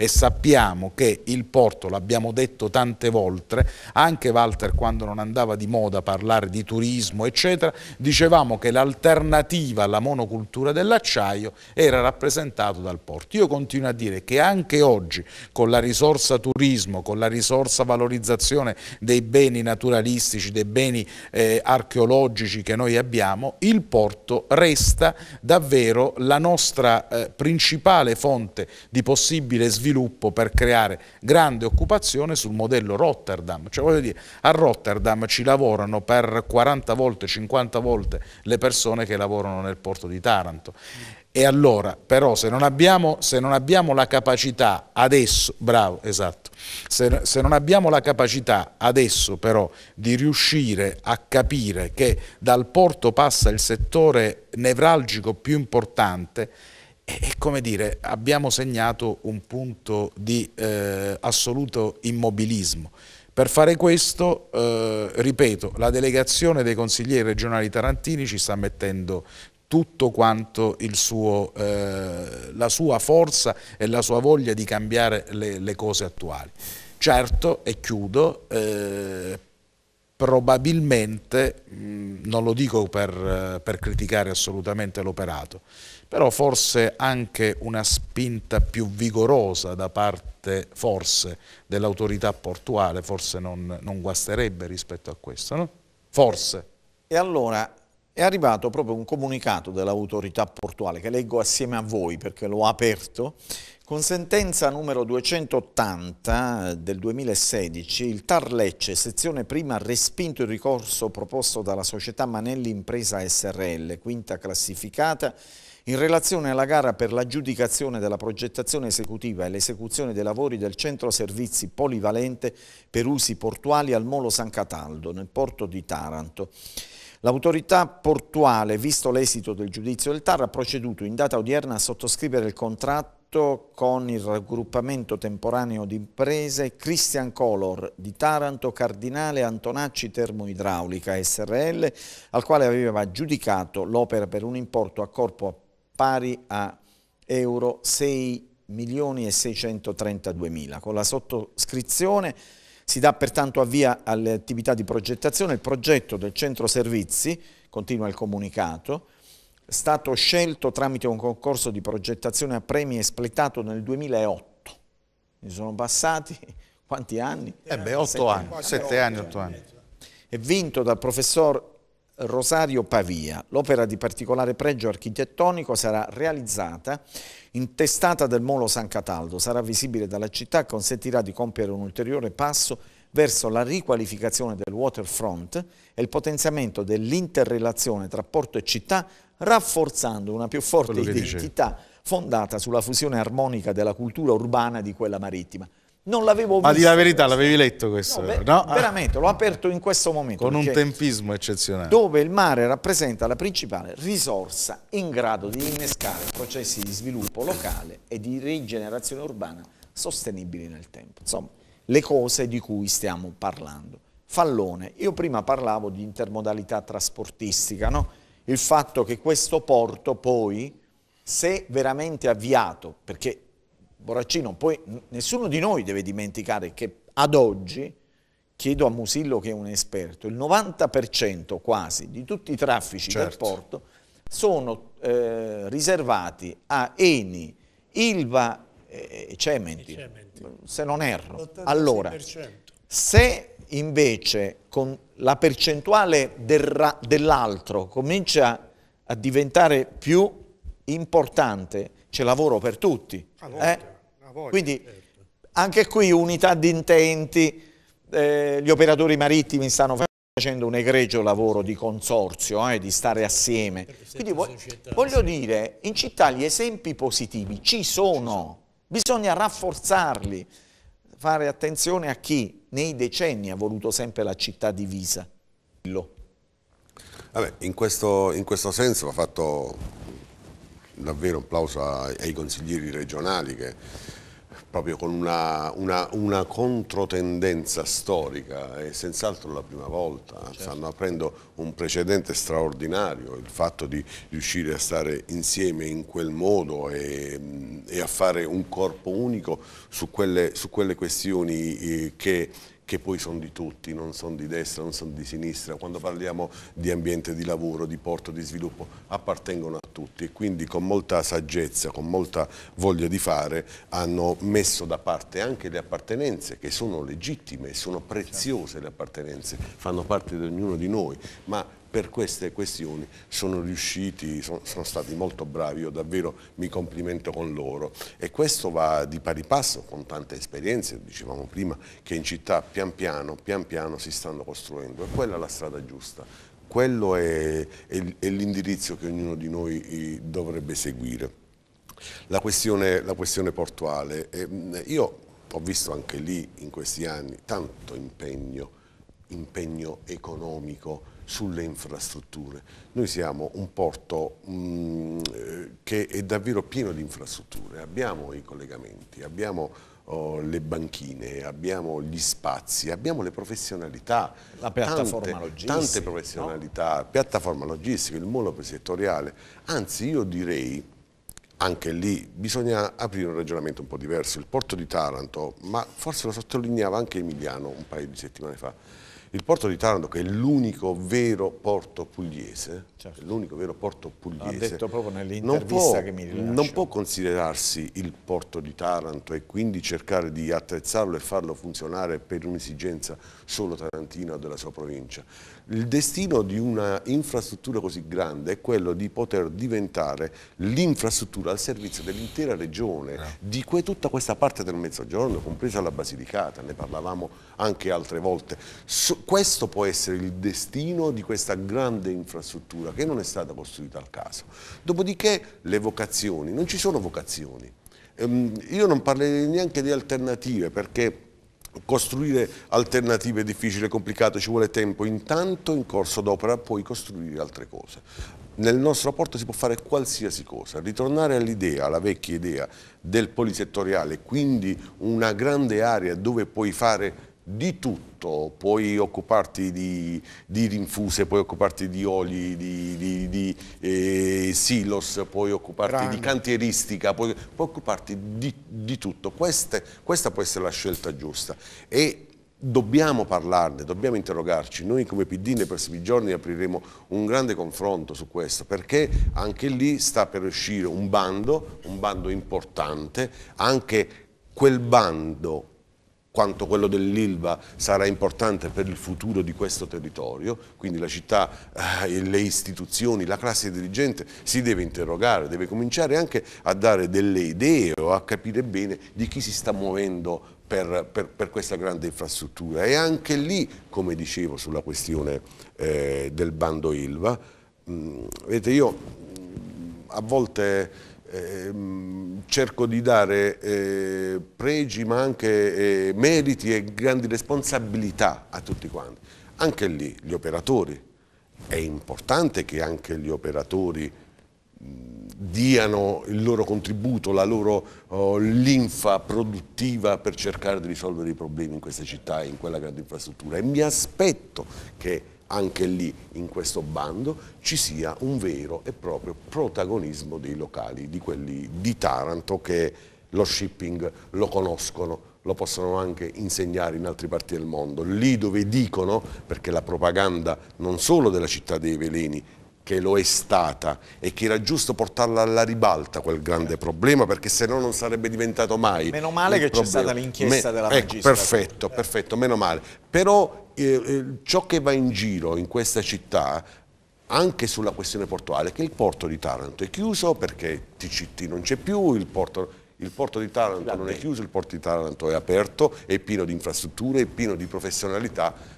e sappiamo che il porto, l'abbiamo detto tante volte, anche Walter quando non andava di moda parlare di turismo eccetera, dicevamo che l'alternativa alla monocultura dell'acciaio era rappresentato dal porto. Io continuo a dire che anche oggi con la risorsa turismo, con la risorsa valorizzazione dei beni naturalistici, dei beni eh, archeologici che noi abbiamo, il porto resta davvero la nostra eh, principale fonte di possibile sviluppo sviluppo per creare grande occupazione sul modello Rotterdam. Cioè voglio dire, a Rotterdam ci lavorano per 40 volte, 50 volte le persone che lavorano nel porto di Taranto. E allora, però, se non abbiamo, se non abbiamo la capacità adesso, bravo, esatto, se, se, non abbiamo la capacità adesso però di riuscire a capire che dal porto passa il settore nevralgico più importante, e, come dire, abbiamo segnato un punto di eh, assoluto immobilismo. Per fare questo, eh, ripeto, la delegazione dei consiglieri regionali tarantini ci sta mettendo tutto quanto suo, eh, la sua forza e la sua voglia di cambiare le, le cose attuali. Certo, e chiudo, eh, probabilmente, mh, mm, non lo dico per, per criticare assolutamente l'operato, però forse anche una spinta più vigorosa da parte forse dell'autorità portuale, forse non, non guasterebbe rispetto a questo, no? Forse. E allora è arrivato proprio un comunicato dell'autorità portuale che leggo assieme a voi perché l'ho aperto con sentenza numero 280 eh, del 2016, il Tar Lecce, sezione prima, ha respinto il ricorso proposto dalla società Manelli Impresa SRL, quinta classificata, in relazione alla gara per l'aggiudicazione della progettazione esecutiva e l'esecuzione dei lavori del centro servizi polivalente per usi portuali al Molo San Cataldo, nel porto di Taranto. L'autorità portuale, visto l'esito del giudizio del TAR, ha proceduto in data odierna a sottoscrivere il contratto contatto con il raggruppamento temporaneo di imprese Christian Color di Taranto Cardinale Antonacci Termoidraulica SRL, al quale aveva giudicato l'opera per un importo a corpo pari a euro 6.632.000. Con la sottoscrizione si dà pertanto avvia alle attività di progettazione. Il progetto del centro servizi, continua il comunicato, stato scelto tramite un concorso di progettazione a premi espletato nel 2008. Mi sono passati quanti anni? Eh beh, 8 anni, 7 anni, 8 anni. È vinto dal professor Rosario Pavia. L'opera di particolare pregio architettonico sarà realizzata in testata del Molo San Cataldo, sarà visibile dalla città e consentirà di compiere un ulteriore passo verso la riqualificazione del waterfront e il potenziamento dell'interrelazione tra porto e città rafforzando una più forte identità dice. fondata sulla fusione armonica della cultura urbana di quella marittima. Non l'avevo visto. Ma di la verità, l'avevi letto questo? No, no? Ah. Veramente, l'ho aperto in questo momento. Con un tempismo eccezionale. Dove il mare rappresenta la principale risorsa in grado di innescare processi di sviluppo locale e di rigenerazione urbana sostenibili nel tempo. Insomma, le cose di cui stiamo parlando. Fallone, io prima parlavo di intermodalità trasportistica, no? il fatto che questo porto poi, se veramente avviato, perché Boraccino, poi nessuno di noi deve dimenticare che ad oggi, chiedo a Musillo che è un esperto, il 90% quasi di tutti i traffici certo. del porto sono eh, riservati a Eni, Ilva eh, e eh, Cementi, Cementi, se non erro. Allora, se invece con la percentuale del dell'altro comincia a diventare più importante, c'è lavoro per tutti. Voglia, eh? voglia, Quindi certo. anche qui unità di intenti, eh, gli operatori marittimi stanno facendo un egregio lavoro di consorzio, eh, di stare assieme. Quindi vo società, voglio sì. dire, in città gli esempi positivi ci sono, bisogna rafforzarli fare attenzione a chi nei decenni ha voluto sempre la città divisa. Vabbè, in, questo, in questo senso va fatto davvero un plauso ai consiglieri regionali che proprio con una, una, una controtendenza storica, è senz'altro la prima volta, certo. stanno aprendo un precedente straordinario, il fatto di riuscire a stare insieme in quel modo e, e a fare un corpo unico su quelle, su quelle questioni eh, che che poi sono di tutti, non sono di destra, non sono di sinistra, quando parliamo di ambiente di lavoro, di porto, di sviluppo, appartengono a tutti e quindi con molta saggezza, con molta voglia di fare hanno messo da parte anche le appartenenze che sono legittime, sono preziose le appartenenze, fanno parte di ognuno di noi, ma per queste questioni sono riusciti, sono, sono, stati molto bravi, io davvero mi complimento con loro e questo va di pari passo con tante esperienze, dicevamo prima che in città pian piano, pian piano si stanno costruendo e quella è la strada giusta, quello è, è, è l'indirizzo che ognuno di noi eh, dovrebbe seguire. La questione, la questione portuale, ehm, io ho visto anche lì in questi anni tanto impegno, impegno economico, sulle infrastrutture. Noi siamo un porto mh, mm, che è davvero pieno di infrastrutture, abbiamo i collegamenti, abbiamo oh, le banchine, abbiamo gli spazi, abbiamo le professionalità, la piattaforma tante, logistica, tante professionalità, no? piattaforma logistica, il molo settoriale, anzi io direi anche lì bisogna aprire un ragionamento un po' diverso. Il porto di Taranto, ma forse lo sottolineava anche Emiliano un paio di settimane fa, il porto di Taranto, che è l'unico vero porto pugliese, certo. l'unico vero porto pugliese, ha detto proprio nell'intervista che mi rilascio. Non può considerarsi il porto di Taranto e quindi cercare di attrezzarlo e farlo funzionare per un'esigenza solo tarantina o della sua provincia. Il destino di una infrastruttura così grande è quello di poter diventare l'infrastruttura al servizio dell'intera regione, no. Eh. di que tutta questa parte del mezzogiorno, compresa la Basilicata, ne parlavamo anche altre volte. So questo, può essere il destino di questa grande infrastruttura che non è stata costruita al caso. Dopodiché le vocazioni, non ci sono vocazioni. Ehm, io non parlerei neanche di alternative perché costruire alternative è difficile, è complicato, ci vuole tempo, intanto in corso d'opera puoi costruire altre cose. Nel nostro rapporto si può fare qualsiasi cosa, ritornare all'idea, alla vecchia idea del polisettoriale, quindi una grande area dove puoi fare di tutto, puoi occuparti di, di rinfuse, puoi occuparti di oli, di, di, di eh, silos, puoi occuparti Grande. di cantieristica, puoi, puoi occuparti di, tutto. Queste, questa può essere la scelta giusta e dobbiamo parlarne, dobbiamo interrogarci. Noi come PD nei prossimi giorni apriremo un grande confronto su questo perché anche lì sta per uscire un bando, un bando importante, anche quel bando quanto quello dell'Ilva sarà importante per il futuro di questo territorio, quindi la città, eh, le istituzioni, la classe dirigente si deve interrogare, deve cominciare anche a dare delle idee o a capire bene di chi si sta muovendo per, per, per, questa grande infrastruttura e anche lì, come dicevo sulla questione eh, del bando Ilva, mh, mm, vedete io mm, a volte ehm, cerco di dare eh, pregi ma anche eh, meriti e grandi responsabilità a tutti quanti. Anche lì gli operatori, è importante che anche gli operatori diano il loro contributo, la loro oh, linfa produttiva per cercare di risolvere i problemi in questa città e in quella grande infrastruttura e mi aspetto che anche lì in questo bando ci sia un vero e proprio protagonismo dei locali, di quelli di Taranto che lo shipping lo conoscono, lo possono anche insegnare in altre parti del mondo, lì dove dicono, perché la propaganda non solo della città dei veleni che lo è stata e che era giusto portarla alla ribalta quel grande certo. problema perché se no non sarebbe diventato mai meno male che c'è stata l'inchiesta della ecco, magistratura perfetto, certo. perfetto, meno male però eh, eh, ciò che va in giro in questa città anche sulla questione portuale che il porto di Taranto è chiuso perché TCT non c'è più il porto il porto di Taranto non è chiuso, il porto di Taranto è aperto, è pieno di infrastrutture, è pieno di professionalità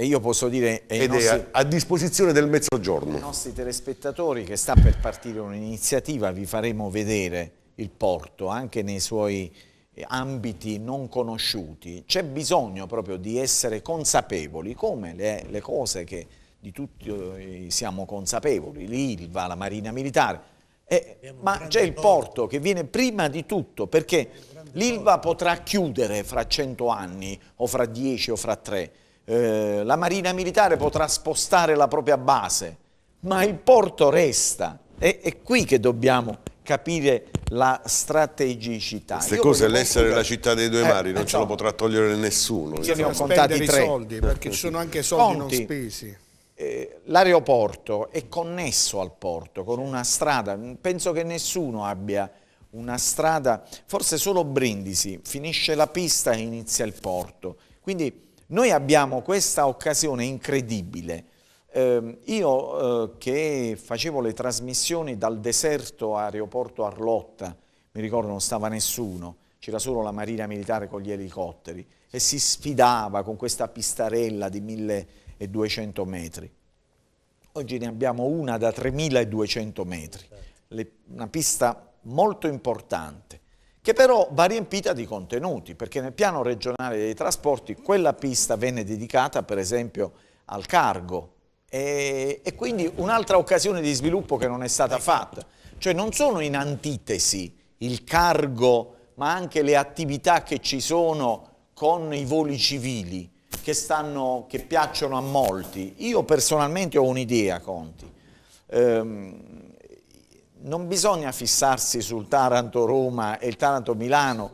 e io posso dire eh, ed nostri, è a, disposizione del mezzogiorno ai nostri telespettatori che sta per partire un'iniziativa vi faremo vedere il porto anche nei suoi eh, ambiti non conosciuti c'è bisogno proprio di essere consapevoli come le, le cose che di tutti eh, siamo consapevoli l'ILVA, la Marina Militare eh, ma c'è il porto che viene prima di tutto perché l'ILVA potrà chiudere fra 100 anni o fra 10 o fra 3 eh, la Marina Militare potrà spostare la propria base, ma il porto resta. È, è qui che dobbiamo capire la strategicità. Queste Io cose, l'essere la città dei due eh, mari, eh, non ce lo potrà togliere nessuno. Io ne ho contati tre. soldi, perché ci sono anche soldi Conti. non spesi. Eh, L'aeroporto è connesso al porto con una strada, penso che nessuno abbia una strada, forse solo Brindisi, finisce la pista e inizia il porto. Quindi noi abbiamo questa occasione incredibile. Eh, io eh, che facevo le trasmissioni dal deserto aeroporto Arlotta, mi ricordo non stava nessuno, c'era solo la marina militare con gli elicotteri e si sfidava con questa pistarella di 1200 metri. Oggi ne abbiamo una da 3200 metri, le, una pista molto importante che però va riempita di contenuti, perché nel piano regionale dei trasporti quella pista venne dedicata per esempio al cargo e, e quindi un'altra occasione di sviluppo che non è stata fatta. Cioè non sono in antitesi il cargo ma anche le attività che ci sono con i voli civili che, stanno, che piacciono a molti. Io personalmente ho un'idea, Conti. Ehm, non bisogna fissarsi sul Taranto-Roma e il Taranto-Milano,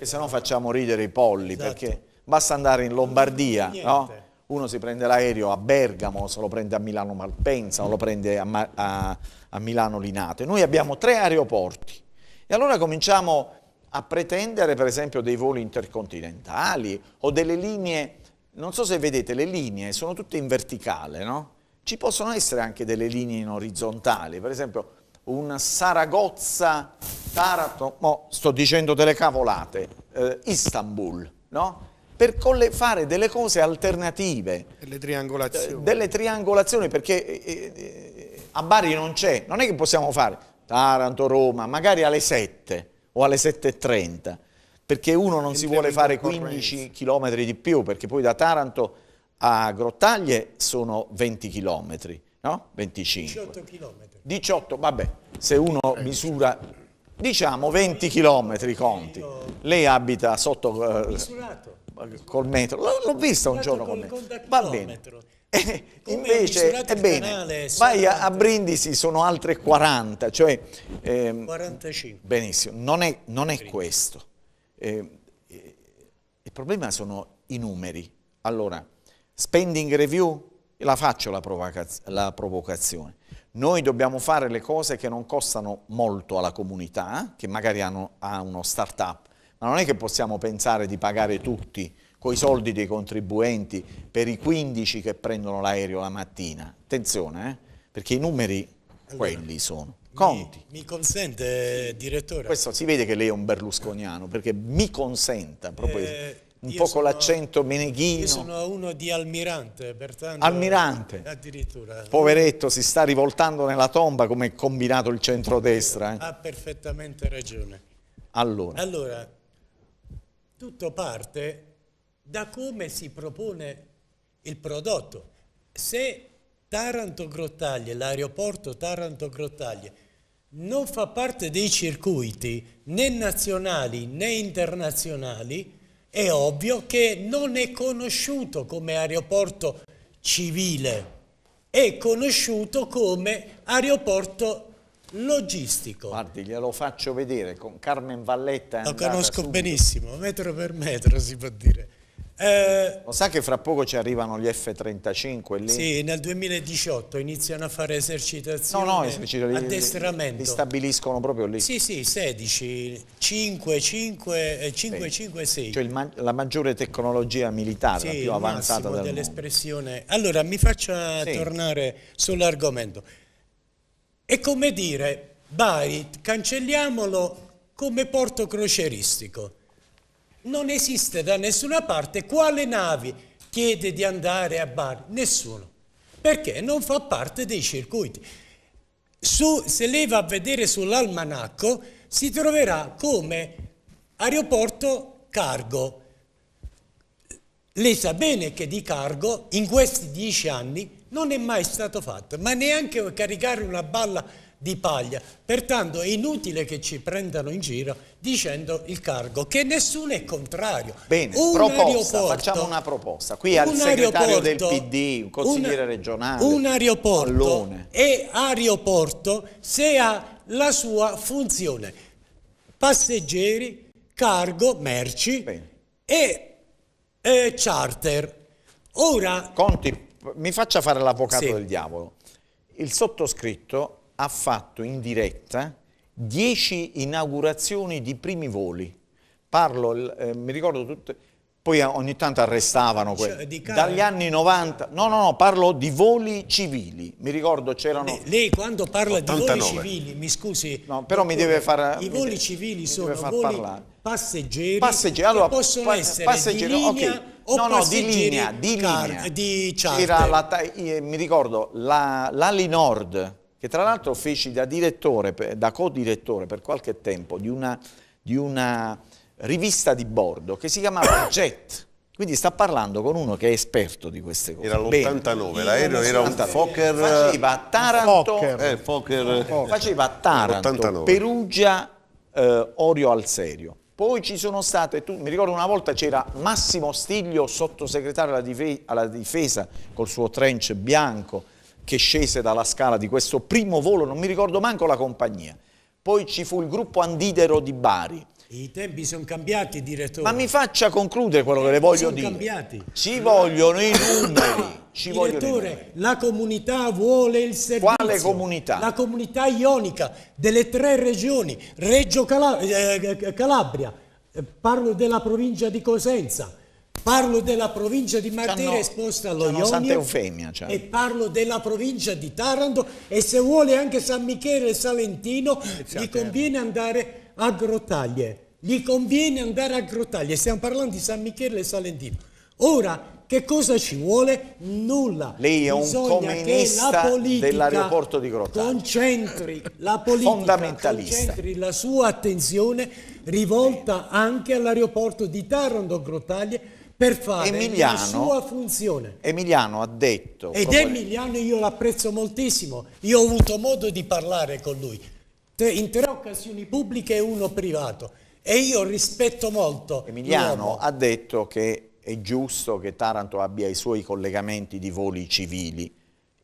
se no facciamo ridere i polli, esatto. perché basta andare in Lombardia, no? uno si prende l'aereo a Bergamo, se lo prende a Milano Malpensa, o lo prende a, a, a, Milano Linate. Noi abbiamo tre aeroporti e allora cominciamo a pretendere per esempio dei voli intercontinentali o delle linee, non so se vedete, le linee sono tutte in verticale, no? Ci possono essere anche delle linee in orizzontale, per esempio un Saragozza, Taranto, mo sto dicendo delle cavolate, eh, Istanbul, no? per fare delle cose alternative. Delle triangolazioni. Eh, delle triangolazioni perché eh, eh, a Bari non c'è, non è che possiamo fare Taranto, Roma, magari alle 7 o alle 7.30, perché uno non si vuole fare 15 km di più, perché poi da Taranto a Grottaglie sono 20 km no? 25. 18 km. 18, vabbè, se uno eh, misura, diciamo 20 km conti. Lei abita sotto... Eh, misurato. Col metro, l'ho vista un giorno con me. Va bene. Eh, e invece, ebbene, eh, vai a, a, Brindisi, sono altre 40, cioè... Eh, 45. Benissimo, non è, non è questo. Ehm, eh, il problema sono i numeri. Allora, spending review e la faccio la, la provocazione. Noi dobbiamo fare le cose che non costano molto alla comunità, che magari hanno, ha uno start-up, ma non è che possiamo pensare di pagare tutti con i soldi dei contribuenti per i 15 che prendono l'aereo la mattina. Attenzione, eh? perché i numeri allora, quelli sono. Conti. Mi, mi consente, direttore. Questo si vede che lei è un berlusconiano, perché mi consenta proprio... Eh un io po' con l'accento meneghino. Io sono uno di Almirante, pertanto... Almirante. Addirittura. Poveretto, si sta rivoltando nella tomba come è combinato il centrodestra. Eh. Ha perfettamente ragione. Allora. Allora, tutto parte da come si propone il prodotto. Se Taranto Grottaglie, l'aeroporto Taranto Grottaglie, non fa parte dei circuiti né nazionali né internazionali, è ovvio che non è conosciuto come aeroporto civile, è conosciuto come aeroporto logistico. Guardi, glielo faccio vedere con Carmen Valletta. Lo conosco subito. benissimo, metro per metro si può dire. Eh, Lo sa che fra poco ci arrivano gli F-35 lì? Sì, nel 2018 iniziano a fare esercitazioni, no, no, esercitazioni addestramento. Li, li stabiliscono proprio lì? Sì, sì, 16, 5, 5, 5, 5 6. Cioè il, la maggiore tecnologia militare, sì, la più avanzata del dell'espressione. Allora, mi faccia sì. tornare sull'argomento. È come dire, Bari, cancelliamolo come porto croceristico non esiste da nessuna parte quale nave chiede di andare a Bari, nessuno, perché non fa parte dei circuiti. Su, se lei va a vedere sull'almanacco si troverà come aeroporto cargo. Lei sa bene che di cargo in questi dieci anni non è mai stato fatto, ma neanche caricare una balla di paglia. Pertanto è inutile che ci prendano in giro dicendo il cargo, che nessuno è contrario. Bene, un proposta, facciamo una proposta. Qui al segretario del PD, un consigliere un, regionale, un aeroporto Pallone. è aeroporto se ha la sua funzione. Passeggeri, cargo, merci Bene. e eh, charter. Ora... Conti, mi faccia fare l'avvocato sì. del diavolo. Il sottoscritto ha fatto in diretta 10 inaugurazioni di primi voli. Parlo, eh, mi ricordo tutte, poi ogni tanto arrestavano quelli. Cioè, Dagli anni 90, no, no, no, parlo di voli civili. Mi ricordo c'erano. Lei, lei, quando parla 89. di voli civili, mi scusi. No, però mi deve far. I voli civili sono voli parlare. passeggeri. Passeggeri, allora, possono pa essere passeggeri, di linea okay. o no, no, di linea, di linea. Car, di charter. Era la, eh, mi ricordo l'ali la, nord che tra l'altro feci da direttore, da co-direttore per qualche tempo di una, di una rivista di bordo che si chiamava Jet. Quindi sta parlando con uno che è esperto di queste cose. Era l'89, l'aereo era un Fokker. Faceva a eh, Taranto, Fokker. Eh, Fokker. Faceva Taranto, Perugia, eh, Orio al Serio. Poi ci sono state, tu, mi ricordo una volta c'era Massimo Stiglio, sottosegretario alla, difesa, alla difesa col suo trench bianco che scese dalla scala di questo primo volo, non mi ricordo manco la compagnia. Poi ci fu il gruppo Andidero di Bari. I tempi sono cambiati, direttore. Ma mi faccia concludere quello che le voglio dire. Cambiati. Ci vogliono i numeri. Ci direttore, la comunità vuole il servizio. Quale comunità? La comunità ionica delle tre regioni, Reggio Calab eh, Calabria, eh, parlo della provincia di Cosenza, Parlo della provincia di Martira esposta allo Ionio cioè. e parlo della provincia di Taranto e se vuole anche San Michele e Salentino gli conviene andare a Grottaglie. Gli conviene andare a Grottaglie, stiamo parlando di San Michele e Salentino. Ora che cosa ci vuole? Nulla. Lei è Bisogna un comunista dell'aeroporto di Grottaglie. Concentri la politica, Fondamentalista. concentri la sua attenzione rivolta anche all'aeroporto di Taranto Grottaglie per fare Emiliano, la sua funzione. Emiliano ha detto... Ed proprio... Emiliano io l'apprezzo moltissimo, io ho avuto modo di parlare con lui, in tre occasioni pubbliche e uno privato, e io rispetto molto. Emiliano ha detto che è giusto che Taranto abbia i suoi collegamenti di voli civili.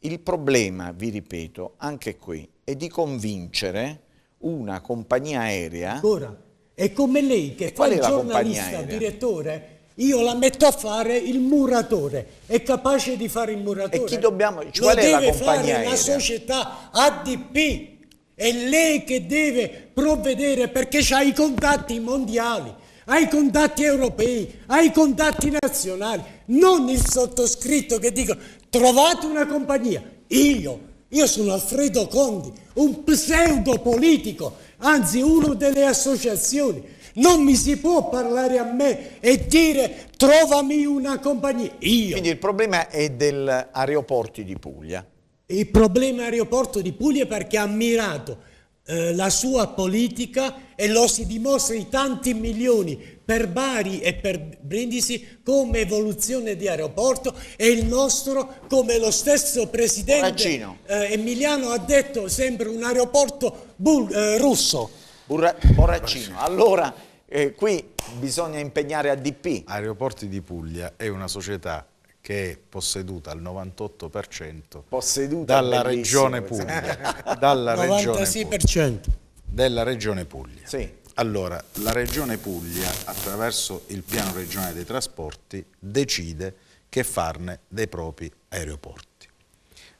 Il problema, vi ripeto, anche qui, è di convincere una compagnia aerea... Ora, È come lei che e fa il giornalista, direttore io la metto a fare il muratore, è capace di fare il muratore. E chi dobbiamo, cioè qual è la fare aerea? la società ADP, è lei che deve provvedere perché ha i contatti mondiali, ha i contatti europei, ha i contatti nazionali, non il sottoscritto che dico trovate una compagnia. Io, io sono Alfredo Conti, un pseudo politico, anzi uno delle associazioni non mi si può parlare a me e dire trovami una compagnia. Io. Quindi il problema è dell'aeroporti di Puglia. Il problema aeroporto di Puglia perché ha mirato eh, la sua politica e lo si dimostra in tanti milioni per Bari e per Brindisi come evoluzione di aeroporto e il nostro come lo stesso presidente eh, Emiliano ha detto sempre un aeroporto eh, russo. Burra Borraccino. Allora, eh, qui bisogna impegnare ADP. Aeroporti di Puglia è una società che è posseduta al 98% posseduta dalla regione Puglia. dalla 96%. Regione Puglia, della regione Puglia. Sì. Allora, la regione Puglia, attraverso il piano regionale dei trasporti, decide che farne dei propri aeroporti.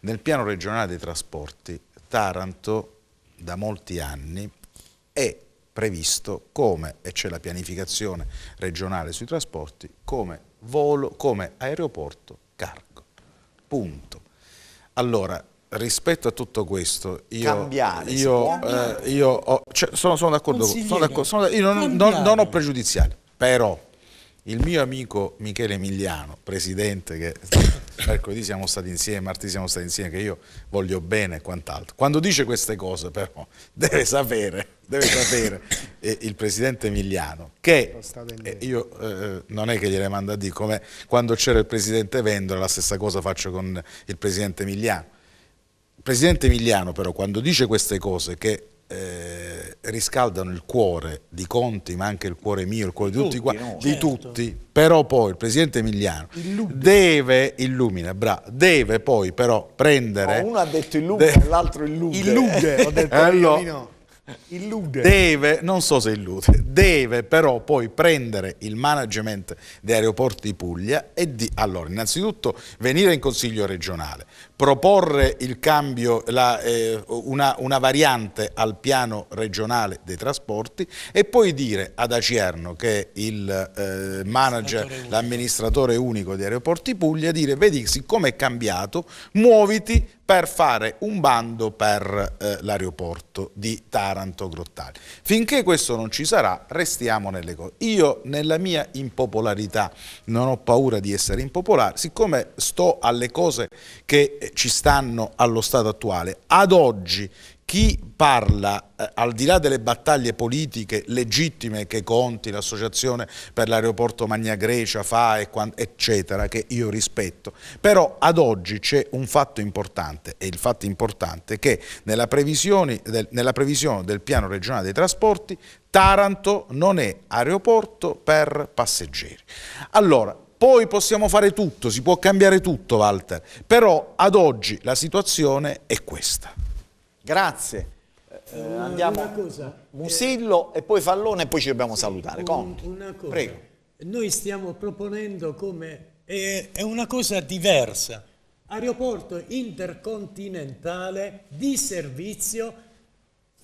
Nel piano regionale dei trasporti, Taranto da molti anni è previsto come, e c'è la pianificazione regionale sui trasporti, come volo, come aeroporto cargo. Punto. Allora, rispetto a tutto questo, io, cambiare, io, eh, io ho, cioè, sono, sono d'accordo, io non, non, non ho pregiudiziali, però il mio amico Michele Emiliano, presidente che mercoledì siamo stati insieme, martedì siamo stati insieme, che io voglio bene e quant'altro. Quando dice queste cose però deve sapere, deve sapere eh, il presidente Emiliano che eh, io eh, non è che gliele mando a dire, come quando c'era il presidente Vendola la stessa cosa faccio con il presidente Emiliano. Il presidente Emiliano però quando dice queste cose che eh, riscaldano il cuore di Conti, ma anche il cuore mio, il cuore di tutti, tutti, no, di certo. tutti. però poi il presidente Emiliano illumina. deve, illumina, bra, deve poi però prendere... No, uno ha detto illumina, l'altro illude. Illude, ho detto allora, eh, Illude. Deve, non so se illude, deve però poi prendere il management di aeroporti di Puglia e di, allora, innanzitutto venire in consiglio regionale, proporre il cambio, la, eh, una, una, variante al piano regionale dei trasporti e poi dire ad Acierno, che è il eh, manager, l'amministratore unico di Aeroporti Puglia, dire vedi siccome è cambiato, muoviti per fare un bando per eh, l'aeroporto di Taranto Grottali. Finché questo non ci sarà, restiamo nelle cose. Io nella mia impopolarità non ho paura di essere impopolare, siccome sto alle cose che eh, eh, ci stanno allo stato attuale. Ad oggi chi parla, eh, al di là delle battaglie politiche legittime che Conti, l'associazione per l'aeroporto Magna Grecia fa, e eccetera, che io rispetto, però ad oggi c'è un fatto importante e il fatto importante è che nella, del, nella previsione del piano regionale dei trasporti Taranto non è aeroporto per passeggeri. Allora, poi possiamo fare tutto, si può cambiare tutto, Walter, però ad oggi la situazione è questa. Grazie. Eh, andiamo una cosa, eh, Musillo eh, e poi Fallone e poi ci dobbiamo sì, salutare. Un, una cosa. Prego. Noi stiamo proponendo come è, è una cosa diversa. Aeroporto intercontinentale di servizio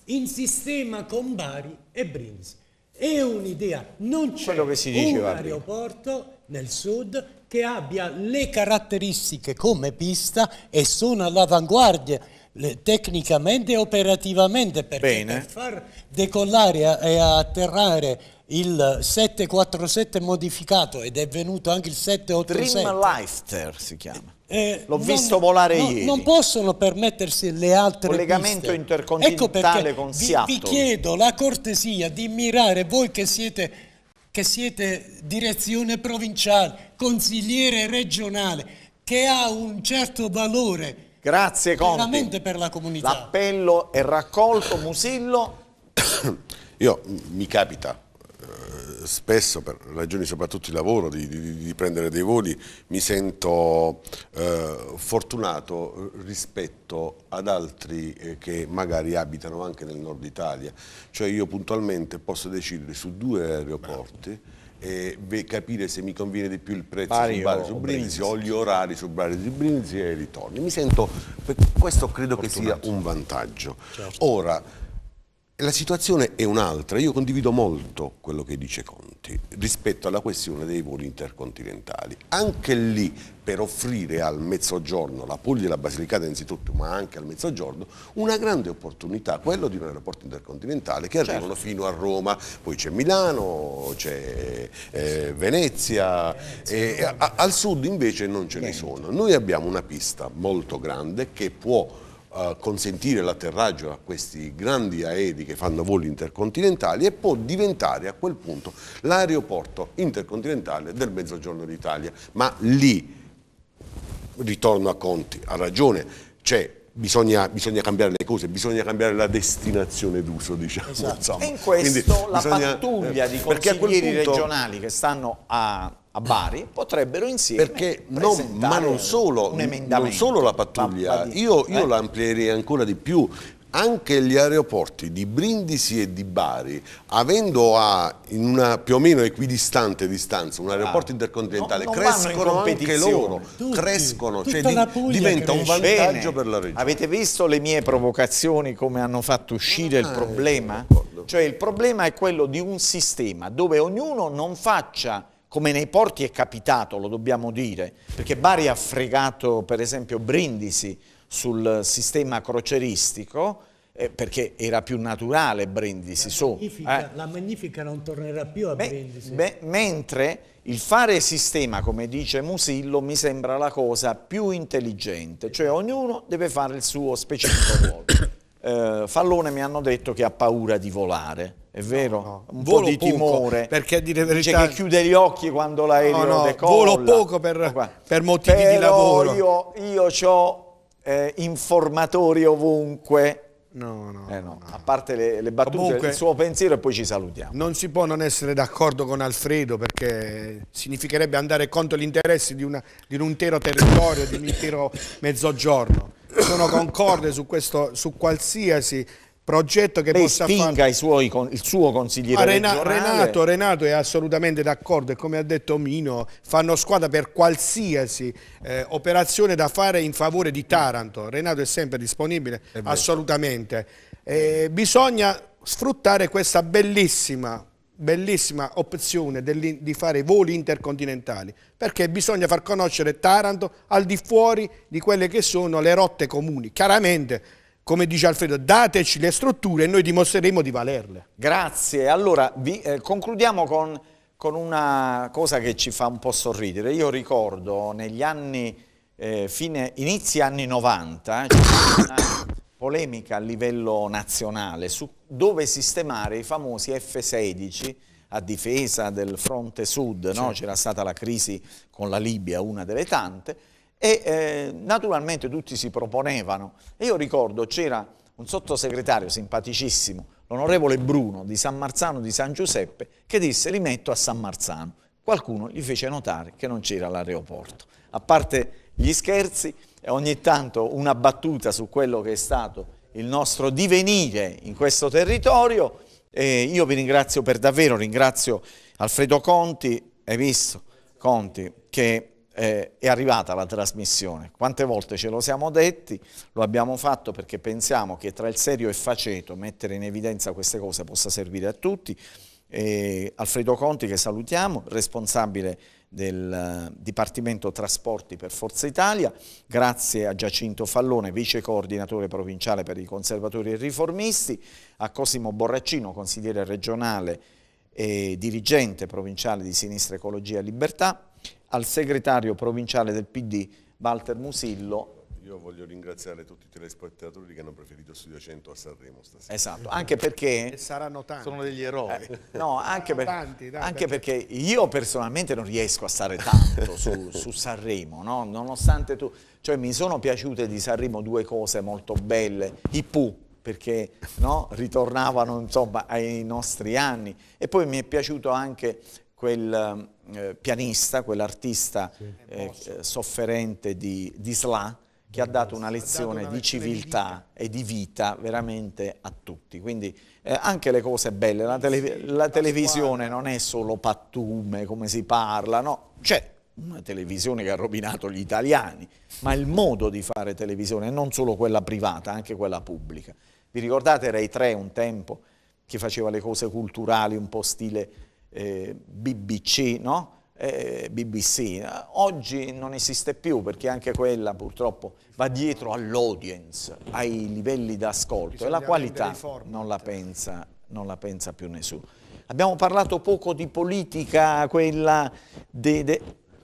in sistema con Bari e Brindisi. È un'idea, non c'è un aeroporto nel sud che abbia le caratteristiche come pista e sono all'avanguardia tecnicamente e operativamente perché Bene. per far decollare e atterrare il 747 modificato ed è venuto anche il 787 Dream Lifter si chiama eh, eh L'ho visto volare no, ieri. Non possono permettersi le altre Collegamento piste. intercontinentale ecco con Seattle. Vi, vi chiedo la cortesia di mirare voi che siete che siete direzione provinciale, consigliere regionale, che ha un certo valore Grazie Veramente per la comunità. L'appello è raccolto, Musillo. Io mi capita spesso per ragioni soprattutto di lavoro, di, di, di prendere dei voli, mi sento eh, fortunato rispetto ad altri eh, che magari abitano anche nel nord Italia. Cioè io puntualmente posso decidere su due aeroporti e capire se mi conviene di più il prezzo Bari su Bari su Brindisi o gli orari su Bari su Brindisi e ritorni. Mi sento, questo credo fortunato. che sia un vantaggio. Certo. Ora, la situazione è un'altra, io condivido molto quello che dice Conti rispetto alla questione dei voli intercontinentali. Anche lì per offrire al mezzogiorno, la Puglia e la Basilicata innanzitutto, ma anche al mezzogiorno, una grande opportunità, quello di un aeroporto intercontinentale che certo. arrivano fino a Roma, poi c'è Milano, c'è eh, Venezia, eh, e, a, al sud invece non ce ne sono. Noi abbiamo una pista molto grande che può consentire l'atterraggio a questi grandi aerei che fanno voli intercontinentali e può diventare a quel punto l'aeroporto intercontinentale del Mezzogiorno d'Italia. Ma lì, ritorno a Conti, ha ragione, c'è Bisogna, bisogna, cambiare le cose, bisogna cambiare la destinazione d'uso. Diciamo, esatto. E in questo Quindi la bisogna, pattuglia eh, di consiglieri punto, regionali che stanno a a Bari potrebbero insieme Perché non, ma non solo, non solo la pattuglia, Pappadino. io, io eh. la amplierei ancora di più anche gli aeroporti di Brindisi e di Bari, avendo a in una più o meno equidistante distanza un aeroporto ah. intercontinentale, non, crescono anche loro, Tutti, crescono, cioè di, diventa cresce. un vantaggio Bene. per la regione. Avete visto le mie provocazioni come hanno fatto uscire ah, il problema? Ecco, cioè il problema è quello di un sistema dove ognuno non faccia come nei porti è capitato, lo dobbiamo dire, perché Bari ha fregato per esempio Brindisi sul sistema croceristico, eh, perché era più naturale Brindisi. La, so, eh. magnifica, eh. la magnifica non tornerà più a beh, Brindisi. Beh, mentre il fare sistema, come dice Musillo, mi sembra la cosa più intelligente, cioè ognuno deve fare il suo specifico ruolo. Eh, Fallone mi hanno detto che ha paura di volare è vero, no, no. un volo po' di timore. Poco, perché a dire verità... Dice che chiude gli occhi quando l'aereo no, no, decolla. Volo poco per, per motivi Però di lavoro. io, io ho eh, informatori ovunque. No, no, eh no. no, A parte le, le battute, Comunque, il suo pensiero e poi ci salutiamo. Non si può non essere d'accordo con Alfredo perché significherebbe andare contro gli interessi di, una, di un intero territorio, di un intero mezzogiorno. Sono concorde su, questo, su qualsiasi progetto che Lei possa fare... Suoi, il suo consigliere ah, Rena, Renato, Renato, è assolutamente d'accordo e come ha detto Mino fanno squadra per qualsiasi eh, operazione da fare in favore di Taranto. Renato è sempre disponibile, è assolutamente. Eh, bisogna sfruttare questa bellissima bellissima opzione di fare voli intercontinentali perché bisogna far conoscere Taranto al di fuori di quelle che sono le rotte comuni chiaramente come dice Alfredo, dateci le strutture e noi dimostreremo di valerle. Grazie, allora vi, eh, concludiamo con, con, una cosa che ci fa un po' sorridere. Io ricordo negli anni, eh, fine, inizi anni 90, eh, c'è una polemica a livello nazionale su dove sistemare i famosi F-16 a difesa del fronte sud, no? c'era stata la crisi con la Libia, una delle tante, e eh, naturalmente tutti si proponevano. E io ricordo c'era un sottosegretario simpaticissimo, l'onorevole Bruno di San Marzano di San Giuseppe, che disse li metto a San Marzano. Qualcuno gli fece notare che non c'era l'aeroporto. A parte gli scherzi ogni tanto una battuta su quello che è stato il nostro divenire in questo territorio. E io vi ringrazio per davvero, ringrazio Alfredo Conti, hai visto Conti, che eh, è arrivata la trasmissione. Quante volte ce lo siamo detti, lo abbiamo fatto perché pensiamo che tra il serio e faceto mettere in evidenza queste cose possa servire a tutti. E Alfredo Conti che salutiamo, responsabile del eh, Dipartimento Trasporti per Forza Italia, grazie a Giacinto Fallone, vice coordinatore provinciale per i conservatori e riformisti, a Cosimo Borraccino, consigliere regionale e dirigente provinciale di Sinistra Ecologia e Libertà, al segretario provinciale del PD Walter Musillo io voglio ringraziare tutti i telespettatori che hanno preferito Studio 100 a Sanremo stasera. Esatto, anche perché... E saranno tanti. Sono degli eroi. Eh, no, anche, per, tanti, tanti, anche perché io personalmente non riesco a stare tanto su, su Sanremo, no? nonostante tu... Cioè mi sono piaciute di Sanremo due cose molto belle, i Pooh, perché no? ritornavano insomma, ai nostri anni, e poi mi è piaciuto anche quel eh, pianista, quell'artista sì. eh, sofferente di, di Sla, che ha dato una lezione di civiltà e di vita veramente a tutti. Quindi eh, anche le cose belle, la, tele la televisione non è solo pattume, come si parla, no, c'è una televisione che ha rovinato gli italiani, ma il modo di fare televisione, non solo quella privata, anche quella pubblica. Vi ricordate Rai 3 un tempo che faceva le cose culturali un po' stile eh, BBC, no? eh, BBC, oggi non esiste più perché anche quella purtroppo va dietro all'audience, ai livelli d'ascolto e la qualità non la, pensa, non la pensa più nessuno. Abbiamo parlato poco di politica, quella de, de,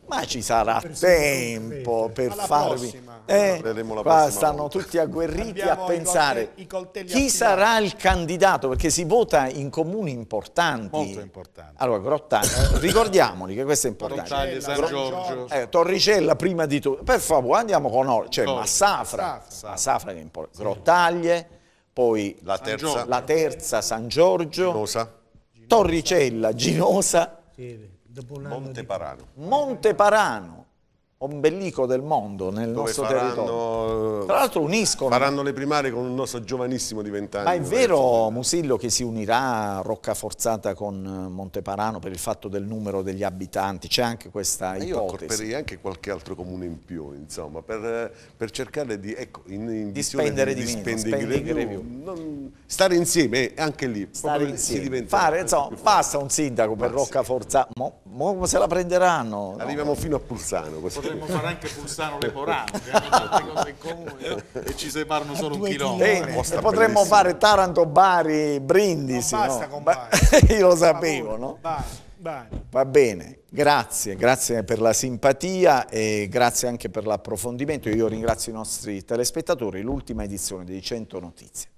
ma ci sarà per tempo per Alla farvi. Eh, qua stanno tutti agguerriti Abbiamo a pensare i coltelli, i coltelli chi sarà il candidato, perché si vota in comuni importanti. Molto importanti. Allora, Grottani, eh. ricordiamoli che questo è importante. Grottani, San Giorgio. Eh, Torricella prima di tutto. Per favore, andiamo con ordine. Cioè, Massafra. Massafra. che è importante. Grottaglie, poi la terza, la terza San Giorgio. Ginosa. Torricella, Ginosa. Sì. Monte Parano. Monte Parano ombelico del mondo nel Dove nostro faranno, territorio. Tra l'altro uniscono. Faranno le primarie con un nostro giovanissimo di vent'anni. Ma è vero Musillo che si unirà Roccaforzata con eh, Monteparano per il fatto del numero degli abitanti? C'è anche questa ipotesi. Io accorperei anche qualche altro comune in più, insomma, per, per cercare di, ecco, in, in di spendere di, di, di meno, spending review. Non, stare insieme eh, anche lì. Stare insieme. Fare, insomma, basta un sindaco per Roccaforzata. Mo, mo, se la prenderanno. Arriviamo no. fino a Pulsano. Questo potremmo fare anche Pulsano le eh, e ci separano solo un chilometro. Potremmo fare Taranto, Bari, Brindisi. Non basta no? con Bari. Io lo sapevo, no? Bari. Bene. Va bene, grazie, grazie per la simpatia e grazie anche per l'approfondimento. Io ringrazio i nostri telespettatori, l'ultima edizione dei 100 Notizie.